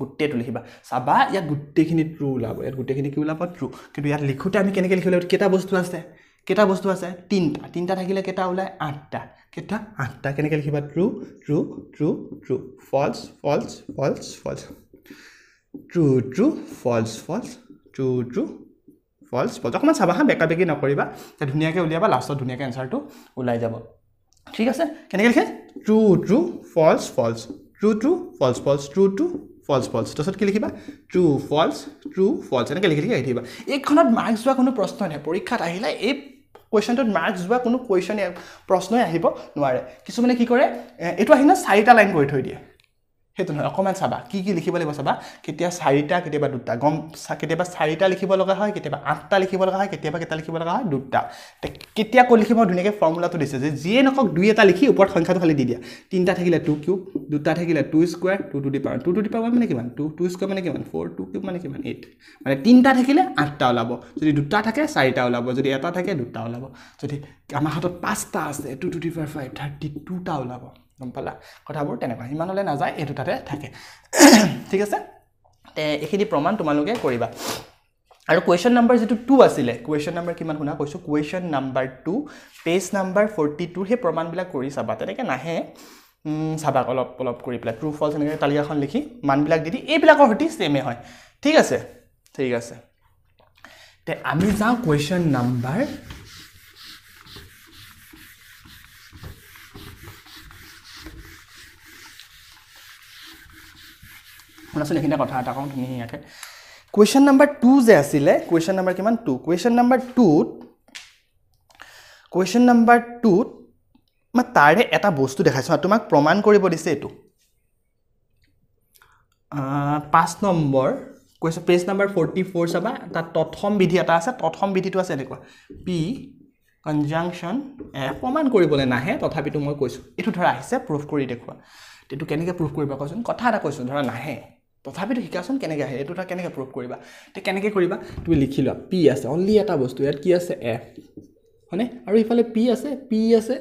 গোটেইটো লিখিবা চাবা ইয়াত গোটেইখিনি ট্ৰু ওলাব ইয়াত গোটেইখিনি কি ওলাব ট্ৰু কিন্তু ইয়াত লিখোঁতে আমি কেনেকৈ লিখিব লাগিব কেইটা বস্তু আছে কেইটা বস্তু আছে তিনিটা তিনিটা থাকিলে কেইটা ওলায় আঠটা কেইটা আঠটা কেনেকৈ লিখিবা true true true true false false false false true true false false true true false false অকণমান চাবা হা বেকা বেকি নকৰিবা ধুনীয়াকৈ উলিয়াবা লাষ্টত ধুনীয়াকৈ এঞ্চাৰটো ওলাই যাব ঠিক আছে কেনেকৈ লিখে true true false false true true false false true true false false তাৰপিছত কি লিখিবা ট্ৰু ফল্ছ ট্ৰু ফল্ছ এনেকৈ লিখি লিখি আহি থাকিবা এইখনত মাৰ্কছ যোৱা কোনো প্ৰশ্নই নাই পৰীক্ষাত আহিলে এই কুৱেশ্যনটোত মাৰ্কছ যোৱা কোনো কুৱেশ্যন প্ৰশ্নই আহিব নোৱাৰে কিছুমানে কি কৰে এইটো আহি ন চাৰিটা লাইন কৰি থৈ দিয়ে সেইটো নহয় অকণমান চাবা কি কি লিখিব লাগিব চাবা কেতিয়া চাৰিটা কেতিয়াবা দুটা গম কেতিয়াবা চাৰিটা লিখিব লগা হয় কেতিয়াবা আঠটা লিখিব লগা হয় কেতিয়াবা কেইটা লিখিব লগা হয় দুটা কেতিয়া ক'ত লিখিব ধুনীয়াকৈ ফৰ্মুলাটো দিছে যে যিয়ে নকওক দুই এটা লিখি ওপৰত সংখ্যাটো খালি দি দিয়া তিনিটা থাকিলে টু কিউব দুটা থাকিলে two square two to the power two to the power মানে কিমান টু টু স্কুৱাৰ মানে কিমান ফ'ৰ টু কিউব মানে কিমান এইট মানে তিনিটা থাকিলে আঠটা ওলাব যদি দুটা থাকে চাৰিটা ওলাব যদি এটা থাকে দুটা ওলাব যদি আমাৰ হাতত পাঁচটা আছে two to the power five thirty টুটা ওলাব গম পালা কথাবোৰ তেনেকুৱা সিমানলৈ নাযায় এইটো তাতে থাকে ঠিক আছে এইখিনি প্ৰমাণ তোমালোকে কৰিবা আৰু কুৱেশ্যন নাম্বাৰ যিটো টু আছিলে কুৱেশ্যন নাম্বাৰ কিমান শুনা কৈছোঁ question number two page number forty two সেই প্ৰমাণবিলাক কৰি চাবা তেনেকৈ নাহে চাবা অলপ অলপ কৰি পেলাই ট্ৰু ফল্ছ এনেকৈ তালিকাখন লিখি মানবিলাক দি দি এইবিলাকৰ সৈতে চেমেই হয় ঠিক আছে ঠিক আছে তে আমি যাওঁ কুৱেশ্যন নাম্বাৰ শুনাচোন এইখিনি কথা এটা কওঁ ধুনীয়াকৈ কুৱেশ্যন নাম্বাৰ টু যে আছিলে কুৱেশ্যন নাম্বাৰ কিমান টু কুৱেশ্যন নাম্বাৰ টুত কুৱেশ্যন নাম্বাৰ টুত মই তাৰে এটা বস্তু দেখাইছোঁ আৰু তোমাক প্ৰমাণ কৰিব দিছে এইটো পাঁচ নম্বৰ question page number forty four চাবা তাত প্ৰথম বিধি এটা আছে প্ৰথম বিধিটো আছে এনেকুৱা পি কনজাংশ্যন এফ প্ৰমাণ কৰিবলৈ নাহে তথাপিতো মই কৈছোঁ এইটো ধৰা আহিছে প্ৰুফ কৰি দেখুৱা এইটো কেনেকৈ প্ৰুফ কৰিব কৈছোঁ কথা এটা কৈছোঁ ধৰা নাহে তথাপিতো শিকাচোন কেনেকৈ আহে এইটো এটা কেনেকৈ প্ৰুভ কৰিবা তে কেনেকৈ কৰিবা তুমি লিখি লোৱা পি আছে অনলি এটা বস্তু ইয়াত কি আছে এ হয়নে আৰু ইফালে পি আছে পি আছে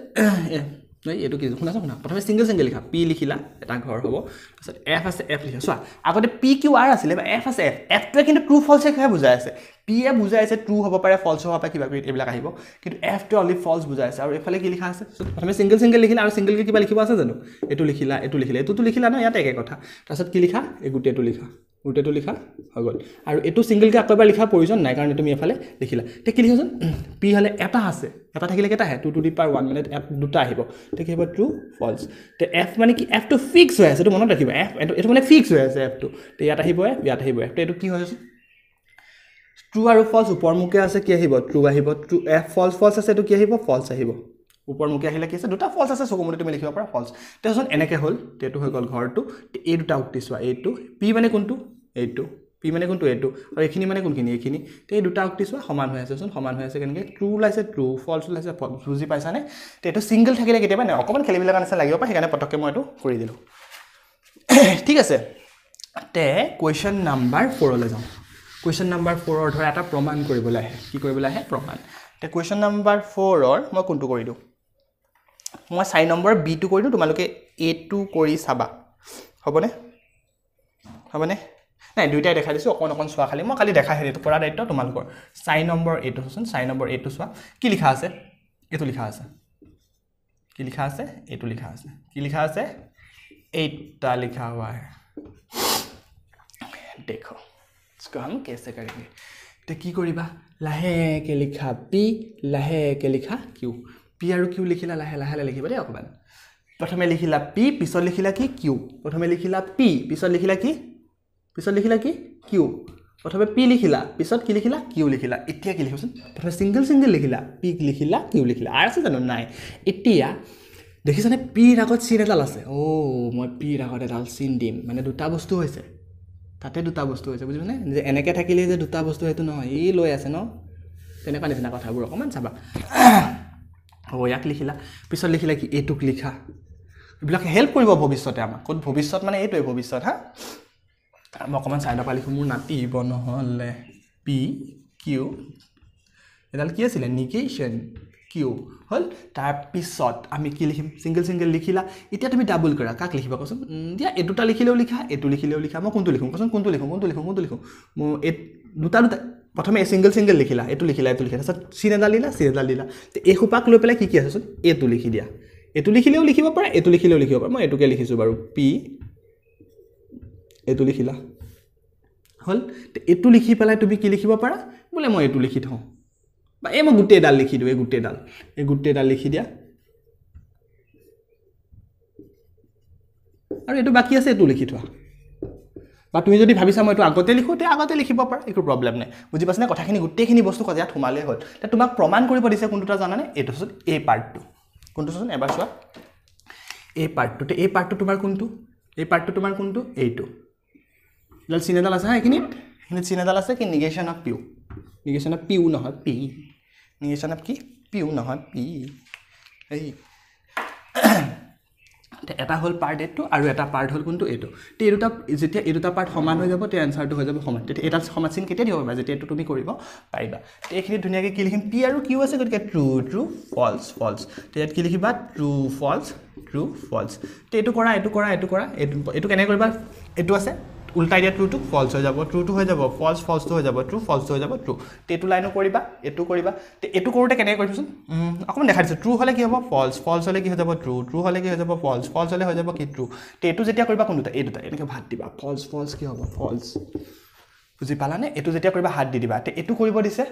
এ নহয় এইটো কি শুনাচোন শুনা প্ৰথমে ছিংগল ছিংগল লিখা পি লিখিলা এটা ঘৰ হ'ব তাৰপিছত এফ আছে এফ লিখা চোৱা আগতে পি কিউ আৰ আছিলে বা এফ আছে এফ এফটোৱে কিন্তু ট্ৰু ফলছে কিহে বুজাই আছে পিয়ে বুজাই আছে ট্ৰু হ'ব পাৰে ফলছ হ'ব পাৰে কিবা কিবি এইবিলাক আহিব কিন্তু এফটোৱে অলি ফলছ বুজাই আছে আৰু এইফালে কি লিখা আছে প্ৰথমে ছিংগল ছিংগল লিখিলা আৰু ছিংগলকৈ কিবা লিখিব আছে জানো এইটো লিখিলা এইটো লিখিলা এইটোতো লিখিলা ন ইয়াতে একে কথা তাৰপিছত কি লিখা এই গোটেইটো লিখা গোটেইটো লিখা হৈ গ'ল আৰু এইটো ছিংগলকৈ আকৌ এবাৰ লিখাৰ প্ৰয়োজন নাই কাৰণ তুমি এফালে লিখিলা এতিয়া কি লিখাচোন পি হ'লে এটা আছে এটা থাকিলে কেইটা আহে two to the power one মানে এফ দুটা আহিব তেতিয়া কি হ'ব ট্ৰু ফল্ছ এতিয়া এফ মানে কি এফটো ফিক্স হৈ আছে এইটো মনত ৰাখিব এফ এইটো এইটো মানে ফিক্স হৈ আছে এফটো তে ইয়াত আহিব এফ ইয়াত আহিব এফটো এইটো কি হৈ আছে ট্ৰু আৰু ফল্ছ ওপৰমুখে আছে কি আহিব ট্ৰু আহিব ট্ৰু এফ ফল্ছ ফল্ছ আছে এইটো কি আহিব ফল্ছ আহিব ওপৰমুখে আহিলে কি আছে দুটা ফল্ছ আছে চকু মতে তুমি লিখিব পাৰা ফল্ছ তাৰপিছত এনেকৈ হ'ল এইটো হৈ গ'ল ঘৰটো এই দুটা উক্তি চোৱা এইটো পি মানে কোনটো এইটো পি মানে কোনটো এইটো আৰু এইখিনি মানে কোনখিনি এইখিনি এই দুটা উক্তি সমান হৈ আছে সমান হৈ আছে কেনেকৈ ট্ৰু ওলাইছে ট্ৰু ফল্ছ ওলাইছে বুজি পাইছানে এইটো ছিংগল থাকিলে কেতিয়াবা নাই অকণমান খেলি মেলাৰ নিচিনা লাগিব পাৰে সেইকাৰণে পটককৈ মই এইটো কৰি দিলোঁ ঠিক আছে তে কুৱেশ্যন নাম্বাৰ ফ'ৰলৈ যাওঁ কুৱেশ্যন নাম্বাৰ ফ'ৰৰ ধৰা এটা প্ৰমাণ কৰিবলৈ আহে কি কৰিবলৈ আহে প্ৰমাণ তে কুৱেশ্যন নাম্বাৰ ফ'ৰৰ মই কোনটো কৰি দিওঁ মই চাৰি নম্বৰ বি বিটো কৰি দিওঁ তোমালোকে এ এইটো কৰি চাবা হ'বনে হ'বনে নাই দুইটাই দেখাই দিছোঁ অকণ অকণ চোৱা খালি মই খালি দেখাই সেইটো পৰা দায়িত্ব তোমালোকৰ চাই নম্বৰ এইটো চোৱাচোন চাই নম্বৰ এইটো চোৱা কি লিখা আছে এইটো লিখা আছে কি লিখা আছে এইটো লিখা আছে কি লিখা আছে এইটা লিখা হোৱা দেখ কেছে কি কৰিবা লাহেকে লিখা পি লাহেকে লিখা কিউ পি আৰু কিউ লিখিলা লাহে লাহে লাহে লিখিবা দেই অকণমান প্ৰথমে লিখিলা পি পিছত লিখিলা কি কিউ প্ৰথমে লিখিলা পি পিছত লিখিলা কি পিছত লিখিলা কি কিউ প্ৰথমে পি লিখিলা পিছত কি লিখিলা কিউ লিখিলা এতিয়া কি লিখিবচোন প্ৰথমে ছিংগল ছিংগল লিখিলা পিক লিখিলা কিউ লিখিলা আৰ আছে জানো নাই এতিয়া দেখিছানে পিৰ আগত চিন এডাল আছে অ' মই পিৰ আগত এডাল চিন দিম মানে দুটা বস্তু হৈছে তাতে দুটা বস্তু হৈছে বুজিবনে যে এনেকৈ থাকিলে যে দুটা বস্তু সেইটো নহয় এই লৈ আছে ন তেনেকুৱা নিচিনা কথাবোৰ অকণমান চাবা হ'ব ইয়াক লিখিলা পিছত লিখিলা কি এইটোক লিখা এইবিলাক হেল্প কৰিব ভৱিষ্যতে আমাক ক'ত ভৱিষ্যত মানে এইটোৱে ভৱিষ্যত হা মই অকণমান চাই দপাই লিখোঁ মোৰ নাতি নহ'লে পি কিউ এডাল কি আছিলে নিকেশ্যন কিউ হ'ল তাৰপিছত আমি কি লিখিম ছিংগল ছিংগল লিখিলা এতিয়া তুমি ডাবুল কৰা কাক লিখিবা কচোন দিয়া এই দুটা লিখিলেও লিখা এইটো লিখিলেও লিখা মই কোনটো লিখোঁ কচোন কোনটো লিখোঁ কোনটো লিখোঁ কোনটো লিখোঁ মোৰ এই দুটা দুটা প্ৰথমে ছিংগল ছিংগল লিখিলা এইটো লিখিলা এইটো লিখিলা তাৰপিছত চিন এডাল দিলা চিন এডাল দিলা এইসোপাক লৈ পেলাই কি কি আছেচোন এইটো লিখি দিয়া এইটো লিখিলেও লিখিব পাৰে এইটো লিখিলেও লিখিব পাৰে মই এইটোকে লিখিছোঁ বাৰু পি এইটো লিখিলা হ'ল এইটো লিখি পেলাই তুমি কি লিখিব পাৰা বোলে মই এইটো লিখি থওঁ বা এই মই গোটেই এডাল লিখি দিওঁ এই গোটেইডাল এই গোটেইডাল লিখি দিয়া আৰু এইটো বাকী আছে এইটো লিখি থোৱা বা তুমি যদি ভাবিছা মই এইটো আগতে লিখোঁ তেতিয়া আগতে লিখিব পাৰা একো প্ৰব্লেম নাই বুজি পাইছানে কথাখিনি গোটেইখিনি বস্তু ইয়াত সোমালেই হ'ল তেতিয়া তোমাক প্ৰমাণ কৰিব দিছে কোনটো এটা জানানে এইটো চোন এই পাৰ্টটো কোনটো চোন এবাৰ চোৱা এই পাৰ্টটোতে এই পাৰ্টটো তোমাৰ কোনটো এই পাৰ্টটো তোমাৰ কোনটো এইটো এডাল চিনেডাল আছে হা এইখিনিত এইখিনিত চিনেডাল আছে কি নিগেশ্যন অফ পিউ নিগেশ্যন অফ পিউ নহয় পি নিগেশ্যন অফ কি পিউ নহয় পি এই এটা হ'ল পাৰ্ট এইটো আৰু এটা পাৰ্ট হ'ল কোনটো এইটো তেতিয়া এই দুটা যেতিয়া এই দুটা পাৰ্ট সমান হৈ যাব তে এনচাৰটো হৈ যাব সমান তেতিয়া এটা চিন কেতিয়া দিব পাৰিবা যেতিয়া এইটো তুমি কৰিব পাৰিবা তেতিয়া এইখিনিত ধুনীয়াকৈ কি লিখিম পি আৰু কিউ আছে গতিকে ট্ৰু ট্ৰু ফল্ছ ফল্ছ তে ইয়াত কি লিখিবা ট্ৰু ফল্ছ ট্ৰু ফল্ছ তে এইটো কৰা এইটো কৰা এইটো কৰা এইটো এইটো কেনেকৈ কৰিবা এইটো আছে উল্টাই দিয়া ট্ৰুটো ফল্চ হৈ যাব ট্ৰুটো হৈ যাব ফল্চ ফল্চটো হৈ যাব ট্ৰু ফল্চটো হৈ যাব ট্ৰু এইটো লাইনো কৰিবা এইটো কৰিবা তে এইটো কৰোঁতে কেনেকৈ কৰিবচোন অকণমান দেখাই দিছোঁ ট্ৰু হ'লে কি হ'ব ফল্চ ফল্চ হ'লে কি হৈ যাব ট্ৰু ট্ৰু হ'লে কি হৈ যাব ফল্চ ফল্চ হ'লে হৈ যাব কি ট্ৰু এইটো যেতিয়া কৰিবা কোনো দুটা দুটা এনেকৈ ভাত দিবা ফল্চ ফল্চ কি হ'ব ফল্চ বুজি পালানে এইটো যেতিয়া কৰিবা হাত দি দিবা তে এইটো কৰিব দিছে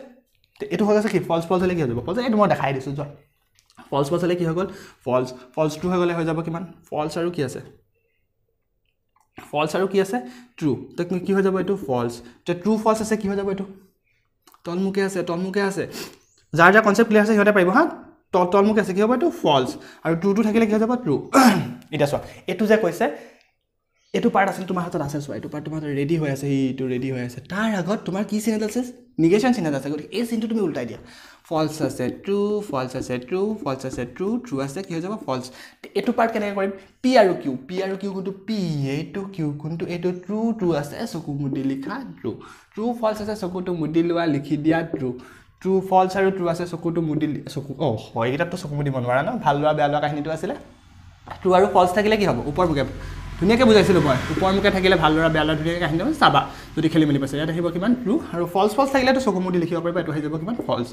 এইটো হৈ গৈছে কি ফল্চ ফল্চ হ'লে কি হৈ যাব ফল্চ এইটো মই দেখাই দিছোঁ যোৱা ফল্চ ফল্চ হ'লে কি হৈ গ'ল ফল্চ ফল্চটো হৈ গ'লে হৈ যাব কিমান ফল্চ আৰু কি আছে ফলচ আৰু কি আছে ট্ৰু তো কি হৈ যাব এইটো ফলচ এতিয়া ট্ৰু ফলচ আছে কি হৈ যাব এইটো তলমুখে আছে তলমুখে আছে যাৰ যাৰ কনচেপ্ট ক্লিয়াৰ আছে সিহঁতে পাৰিব হা তল তলমুখে আছে কি হ'ব এইটো ফলচ আৰু ট্ৰুটো থাকিলে কি হৈ যাব ট্ৰু এতিয়া চোৱা এইটো যে কৈছে এইটো পাৰ্ট আছিল তোমাৰ হাতত আছে চোৱা এইটো পাৰ্ট তোমাৰ হাতত ৰেডি হৈ আছে সি এইটো ৰেডি হৈ আছে তাৰ আগত তোমাৰ কি চিনেজ আছে নিগেশ্যন চিনেজ আছে গতিকে এই চিনটো তুমি ওলটাই দিয়া ফল্ছ আছে ট্ৰু ফল্ছ আছে ট্ৰু ফল্ছ আছে ট্ৰু ট্ৰু আছে কি হৈ যাব ফল্ছ এইটো পাৰ্ট কেনেকৈ কৰিম পি আৰু কিউ পি আৰু কিউ কোনটো পি এইটো কিউ কোনটো এইটো ট্ৰু ট্ৰু আছে চকু মুদি লিখা ট্ৰু ট্ৰু ফল্ছ আছে চকুটো মুদি লোৱা লিখি দিয়া ট্ৰু ট্ৰু ফল্ছ আৰু ট্ৰু আছে চকুটো মুদি চকু অঁ হয় এইকেইটাততো চকু মুদিব নোৱাৰা ন ভাল লোৱা বেয়া লোৱা কাহিনীটো আছিলে ট্ৰু আৰু ফল্ছ থাকিলে কি হ'ব ওপৰ ভোগে ধুনীয়াকৈ বুজাইছিলোঁ মই ওপৰমুখে থাকিলে ভাল ল'ৰা বেয়া ল'ৰা ধুনীয়াকৈ আহিলে চাবা যদি খেলি মেলি পাইছে ইয়াত আহিব কিমান ট্ৰু আৰু ফল্ছ ফল্ছ থাকিলেতো চকু মুদি লিখিব পাৰিব এইটো আহি যাব কিমান ফল্ছ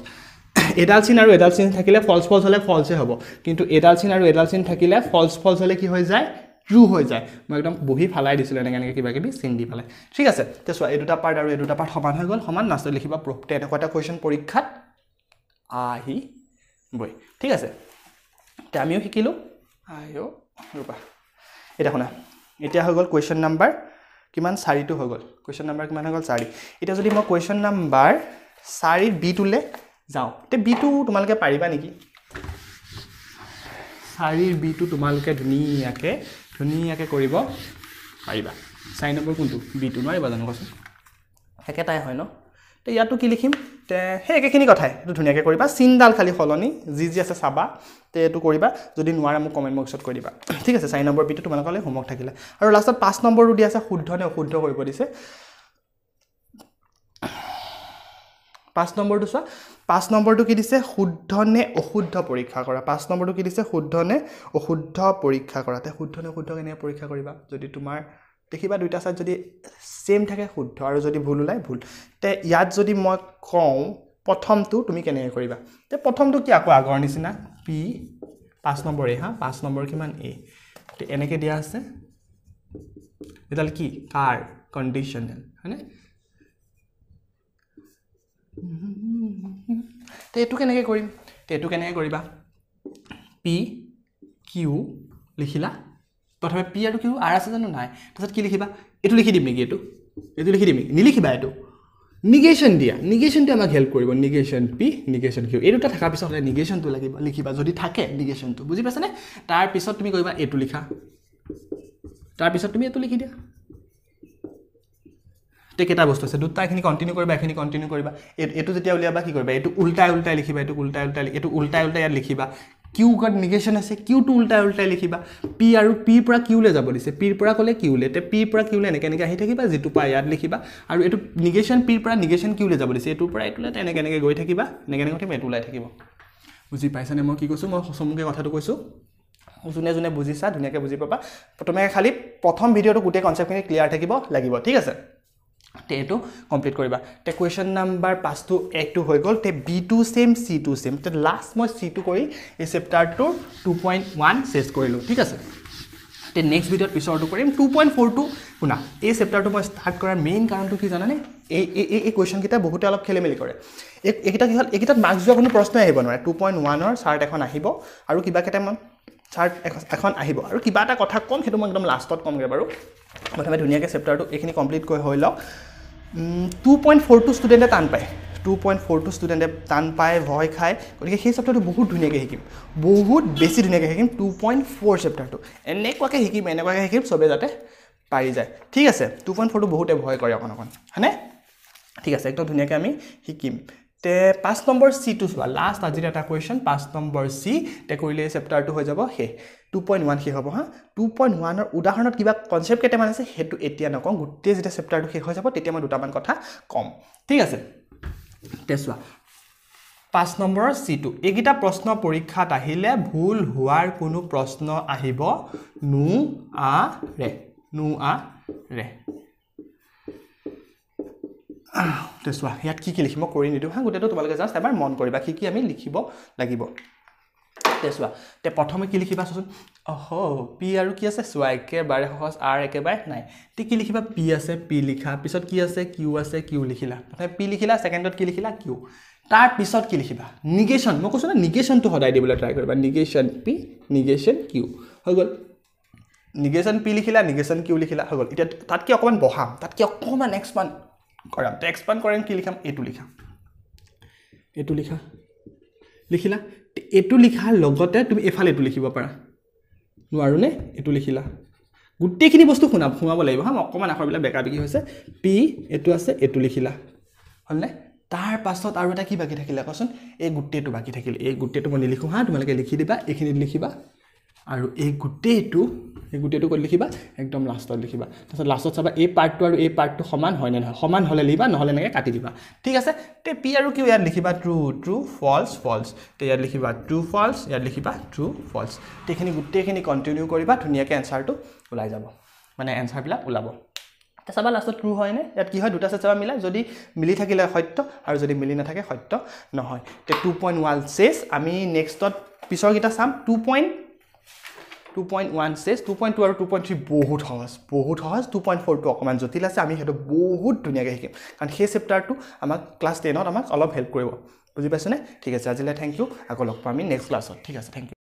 এডাল চিন আৰু এডাল চিন থাকিলে ফল্ছ ফল্ছ হ'লে ফল্ছে হ'ব কিন্তু এডাল চিন আৰু এডাল চিন থাকিলে ফল্ছ ফল্ছ হ'লে কি হৈ যায় ট্ৰু হৈ যায় মই একদম বহি ফালাই দিছিলোঁ এনেকৈ এনেকৈ কিবা কিবি চিন দি পেলাই ঠিক আছে এতিয়া চোৱা এই দুটা পাৰ্ট আৰু এই দুটা পাৰ্ট সমান হৈ গ'ল সমান নাচ লিখিব প্ৰ এনেকুৱা এটা কুৱেশ্যন পৰীক্ষাত আহি বৈ ঠিক আছে এতিয়া আমিও শিকিলোঁ আইঅ' ৰূপা এতিয়া শুনা এতিয়া হৈ গ'ল কুৱেশ্যন নাম্বাৰ কিমান চাৰিটো হৈ গ'ল কুৱেশ্যন নাম্বাৰ কিমান হৈ গ'ল চাৰি এতিয়া যদি মই কুৱেশ্যন নাম্বাৰ চাৰিত বিটোলৈ যাওঁ এতিয়া বিটো তোমালোকে পাৰিবা নেকি চাৰিৰ বিটো তোমালোকে ধুনীয়াকৈ ধুনীয়াকৈ কৰিব পাৰিবা চাৰি নম্বৰ কোনটো বিটো নোৱাৰিবা জানো কচোন একেটাই হয় ন তে ইয়াতো কি লিখিম সেই একেখিনি কথাই এইটো ধুনীয়াকৈ কৰিবা চিনডাল খালী সলনি যি যি আছে চাবা তে এইটো কৰিবা যদি নোৱাৰা মোক কমেণ্ট বক্সত কৰি দিবা ঠিক আছে চাৰি নম্বৰ বিটো তোমালোকলৈ হোমৱৰ্ক থাকিলে আৰু লাষ্টত পাঁচ নম্বৰটো দিয়া আছে শুদ্ধ নে অশুদ্ধ কৰিব দিছে পাঁচ নম্বৰটো চোৱা পাঁচ নম্বৰটো কি দিছে শুদ্ধ নে অশুদ্ধ পৰীক্ষা কৰা পাঁচ নম্বৰটো কি দিছে শুদ্ধ নে অশুদ্ধ পৰীক্ষা কৰা তে শুদ্ধ নে অশুদ্ধ কেনেকৈ পৰীক্ষা কৰিবা যদি তোমাৰ দেখিবা দুইটা চাইড যদি চেম থাকে শুদ্ধ আৰু যদি ভুল ওলায় ভুল তে ইয়াত যদি মই কওঁ প্ৰথমটো তুমি কেনেকৈ কৰিবা তে প্ৰথমটো কি আকৌ আগৰ নিচিনা পি পাঁচ নম্বৰ এ হা পাঁচ নম্বৰ কিমান এ তে এনেকৈ দিয়া আছে এইডাল কি কাৰ কণ্ডিশ্যনেল হয়নে তে এইটো কেনেকৈ কৰিম তে এইটো কেনেকৈ কৰিবা পি কিউ লিখিলা প্ৰথমে পি আৰু কিউ আৰ আছে জানো নাই তাৰপিছত কি লিখিবা এইটো লিখি দিম নেকি এইটো এইটো লিখি দিম নেকি নিলিখিবা এইটো নিগেশ্যন দিয়া নিগেশ্যনটোৱে আমাক হেল্প কৰিব নিগেশ্যন পি নিগেশ্যন কিউ এই দুটা থকাৰ পিছত নিগেশ্যনটো লাগিব লিখিবা যদি থাকে নিগেশ্যনটো বুজি পাইছানে তাৰপিছত তুমি কৰিবা এইটো লিখা তাৰপিছত তুমি এইটো লিখি দিয়া এতিয়া কেইটা বস্তু আছে দুটা এইখিনি কণ্টিনিউ কৰিবা এইখিনি কণ্টিনিউ কৰিবা এইটো যেতিয়া উলিয়াবা কি কৰিবা এইটো ওলটাই ওলটাই লিখিবা এইটো ওলটাই ওলটাই এইটো ওলটাই ওলটাই ইয়াত লিখিবা কিউ কাৰ্ড নিগেশ্যন আছে কিউটো উল্টাই উল্টাই লিখিবা পি আৰু পিৰ পৰা কিউলৈ যাব দিছে পিৰ পৰা ক'লে কিউলৈ এতিয়া পিৰ পৰা কিউলৈ এনেকৈ এনেকৈ আহি থাকিবা যিটো পৰা ইয়াত লিখিবা আৰু এইটো নিগেশ্যন পিৰ পৰা নিগেশ্যন কিউলৈ যাব দিছে এইটোৰ পৰা এইটোলৈ এনেকৈ এনেকৈ গৈ থাকিবা এনেকৈ এনেকৈ থাকিবা এইটো ওলাই থাকিব বুজি পাইছানে মই কি কৈছোঁ মই চমুকৈ কথাটো কৈছোঁ যোনে যোনে বুজিছা ধুনীয়াকৈ বুজি পাবা প্ৰথমে খালি প্ৰথম ভিডিঅ'টো গোটেই কনচেপ্টখিনি ক্লিয়াৰ থাকিব লাগিব ঠিক আছে তে এইটো কমপ্লিট কৰিবা তে কুৱেশ্যন নাম্বাৰ পাঁচটো একটো হৈ গ'ল তে B to same C to same তে লাষ্ট মই চি টু কৰি এই চেপ্টাৰটোৰ টু পইণ্ট ওৱান চেছ কৰিলোঁ ঠিক আছে তে নেক্সট ভিডিঅ'ত পিছৰটো কৰিম টু পইণ্ট ফ'ৰটো শুনা এই চেপ্টাৰটো মই ষ্টাৰ্ট কৰাৰ মেইন কাৰণটো কি জানানে এই এই এই কুৱেশ্যনকেইটা বহুতে অলপ খেলিমেলি কৰে এই এইকেইটা কি হ'ল এইকেইটাত মাৰ্কছ যোৱা কোনো প্ৰশ্ন আহিব নোৱাৰে টু পইণ্ট ওৱানৰ চাৰ্ট এখন আহিব আৰু কিবা কেইটামান চাৰ্ট এখন এখন আহিব আৰু কিবা এটা কথা ক'ম সেইটো মই একদম লাষ্টত ক'মগৈ বাৰু প্ৰথমে ধুনীয়াকৈ চেপ্টাৰটো এইখিনি কমপ্লিট কৰি হৈ লওক টু পইণ্ট ফ'ৰ টু ষ্টুডেণ্টে টান পায় টু পইণ্ট ফ'ৰ টু ষ্টুডেণ্টে টান পায় ভয় খায় গতিকে সেই চেপ্টাৰটো বহুত ধুনীয়াকৈ শিকিম বহুত বেছি ধুনীয়াকৈ শিকিম টু পইণ্ট ফ'ৰ চেপ্টাৰটো এনেকুৱাকৈ শিকিম এনেকুৱাকৈ শিকিম চবেই যাতে পাৰি যায় ঠিক আছে টু পইণ্ট ফ'ৰটো বহুতে ভয় কৰে অকণ অকণ হয়নে ঠিক আছে একদম ধুনীয়াকৈ আমি শিকিম তে পাঁচ নম্বৰ চিটো চোৱা লাষ্ট আজিৰ এটা কুৱেশ্যন পাঁচ নম্বৰ চি তে কৰিলে চেপ্টাৰটো হৈ যাব শেষ টু পইণ্ট ওৱান শেষ হ'ব হা টু পইণ্ট ওৱানৰ উদাহৰণত কিবা কনচেপ্ট কেইটামান আছে সেইটো এতিয়া নকওঁ গোটেই যেতিয়া চেপ্টাৰটো শেষ হৈ যাব তেতিয়া মই দুটামান কথা ক'ম ঠিক আছে তে চোৱা পাঁচ নম্বৰৰ চিটো এইকেইটা প্ৰশ্ন পৰীক্ষাত আহিলে ভুল হোৱাৰ কোনো প্ৰশ্ন আহিব নো আ ৰে নো আ ৰে তে চোৱা ইয়াত কি কি লিখি মই কৰি নিদিওঁ হা গোটেইটো তোমালোকে জাষ্ট এবাৰ মন কৰিবা কি কি আমি লিখিব লাগিব তে চোৱা তে প্ৰথমে কি লিখিবা চোচোন অহ পি আৰু কি আছে চোৱা একেবাৰে সহজ আৰ একেবাৰে নাই তে কি লিখিবা পি আছে পি লিখা পিছত কি আছে কিউ আছে কিউ লিখিলা প্ৰথমে পি লিখিলা ছেকেণ্ডত কি লিখিলা কিউ তাৰ পিছত কি লিখিবা নিগেশ্যন মই কৈছোঁ ন নিগেশ্যনটো সদায় দিবলৈ ট্ৰাই কৰিবা নিগেশ্যন পি নিগেশ্যন কিউ হৈ গ'ল নিগেশ্যন পি লিখিলা নিগেশ্যন কিউ লিখিলা হৈ গ'ল এতিয়া তাতকৈ অকণমান বঢ়াম তাতকৈ অকণমান নেক্সট এক্সপান কৰা তো এক্সপ্লেইন কৰিম কি লিখাম এইটো লিখা এইটো লিখা লিখিলা এইটো লিখা লগতে তুমি এফালে এইটো লিখিব পাৰা নোৱাৰোনে এইটো লিখিলা গোটেইখিনি বস্তু শুনা সোমাব লাগিব হা অকণমান আখৰবিলাক বেকা বেকি হৈছে পি এইটো আছে এইটো লিখিলা তাৰ পাছত আৰু এটা কি বাকী থাকিলা কচোন এই গোটেইটো বাকী থাকিলে এই গোটেইটো মই নিলিখোঁ হা তোমালোকে লিখি দিবা এইখিনিত লিখিবা আৰু এই গোটেইটো এই গোটেইটো ক'ত লিখিবা একদম লাষ্টত লিখিবা তাৰপিছত লাষ্টত চাবা এই পাৰ্টটো আৰু এই পাৰ্টটো সমান হয়নে নহয় সমান হ'লে লিবা নহ'লে এনেকৈ কাটি দিবা ঠিক আছে তে পি আৰু কিউ ইয়াত লিখিবা ট্ৰু ট্ৰু ফল্ছ ফল্ছ তে ইয়াত লিখিবা ট্ৰু ফল্ছ ইয়াত লিখিবা ট্ৰু ফল্ছ সেইখিনি গোটেইখিনি কণ্টিনিউ কৰিবা ধুনীয়াকৈ এনচাৰটো ওলাই যাব মানে এনচাৰবিলাক ওলাব চাবা লাষ্টত ট্ৰু হয়নে ইয়াত কি হয় দুটা চাৰ চাবা মিলাই যদি মিলি থাকিলে সত্য আৰু যদি মিলি নাথাকে সত্য নহয় তে টু পইণ্ট ওৱান চেচ আমি নেক্সটত পিছৰকেইটা চাম two point two point one stage two point two আৰু টু পইণ্ট থ্ৰী বহুত সহজ বহুত সহজ টু পইণ্ট ফ'ৰটো অকণমান জটিল আছে আমি সেইটো বহুত ধুনীয়াকৈ শিকিম কাৰণ সেই চেপ্টাৰটো আমাক ক্লাছ টেনত আমাক অলপ হেল্প কৰিব বুজি পাইছোনে ঠিক আছে আজিলৈ থেংক ইউ আকৌ লগ পাম আমি নেক্সট ক্লাছত ঠিক আছে থেংক ইউ